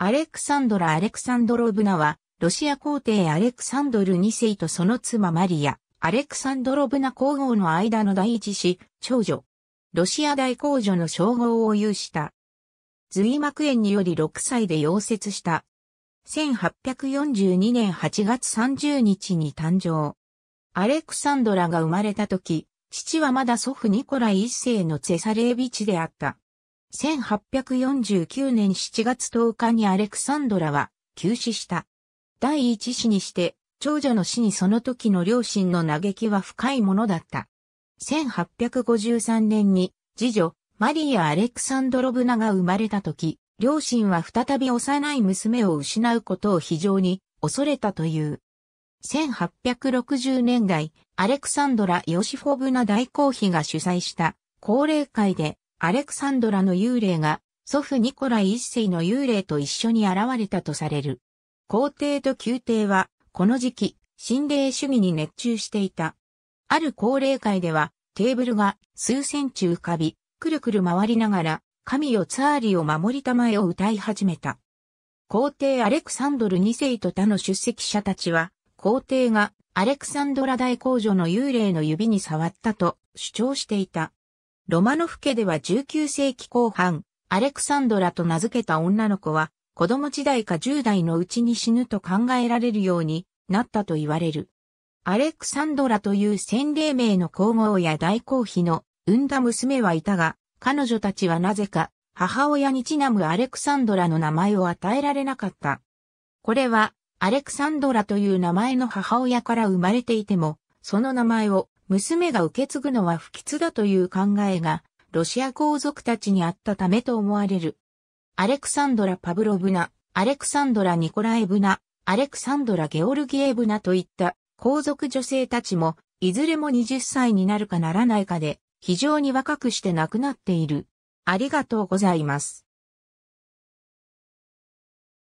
アレクサンドラ・アレクサンドロブナは、ロシア皇帝アレクサンドル2世とその妻マリア、アレクサンドロブナ皇后の間の第一子、長女。ロシア大皇女の称号を有した。髄膜炎により6歳で溶接した。1842年8月30日に誕生。アレクサンドラが生まれた時、父はまだ祖父ニコライ一世のツェサレービチであった。1849年7月10日にアレクサンドラは急死した。第一子にして、長女の死にその時の両親の嘆きは深いものだった。1853年に次女、マリア・アレクサンドロブナが生まれた時、両親は再び幼い娘を失うことを非常に恐れたという。1860年代、アレクサンドラ・ヨシフォブナ大公妃が主催した高齢会でアレクサンドラの幽霊が祖父ニコライ一世の幽霊と一緒に現れたとされる。皇帝と宮廷はこの時期、心霊主義に熱中していた。ある高齢会ではテーブルが数センチ浮かび、くるくる回りながら神よツアーリを守りたまえを歌い始めた。皇帝アレクサンドル二世と他の出席者たちは、皇帝がアレクサンドラ大公女の幽霊の指に触ったと主張していた。ロマノフ家では19世紀後半、アレクサンドラと名付けた女の子は、子供時代か10代のうちに死ぬと考えられるようになったと言われる。アレクサンドラという洗礼名の皇后や大皇妃の産んだ娘はいたが、彼女たちはなぜか母親にちなむアレクサンドラの名前を与えられなかった。これは、アレクサンドラという名前の母親から生まれていても、その名前を娘が受け継ぐのは不吉だという考えが、ロシア皇族たちにあったためと思われる。アレクサンドラ・パブロブナ、アレクサンドラ・ニコライブナ、アレクサンドラ・ゲオルギエブナといった皇族女性たちも、いずれも20歳になるかならないかで、非常に若くして亡くなっている。ありがとうございます。